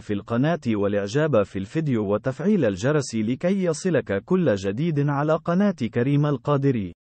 في القناة والإعجاب في الفيديو وتفعيل الجرس لكي يصلك كل جديد على قناة كريم القادري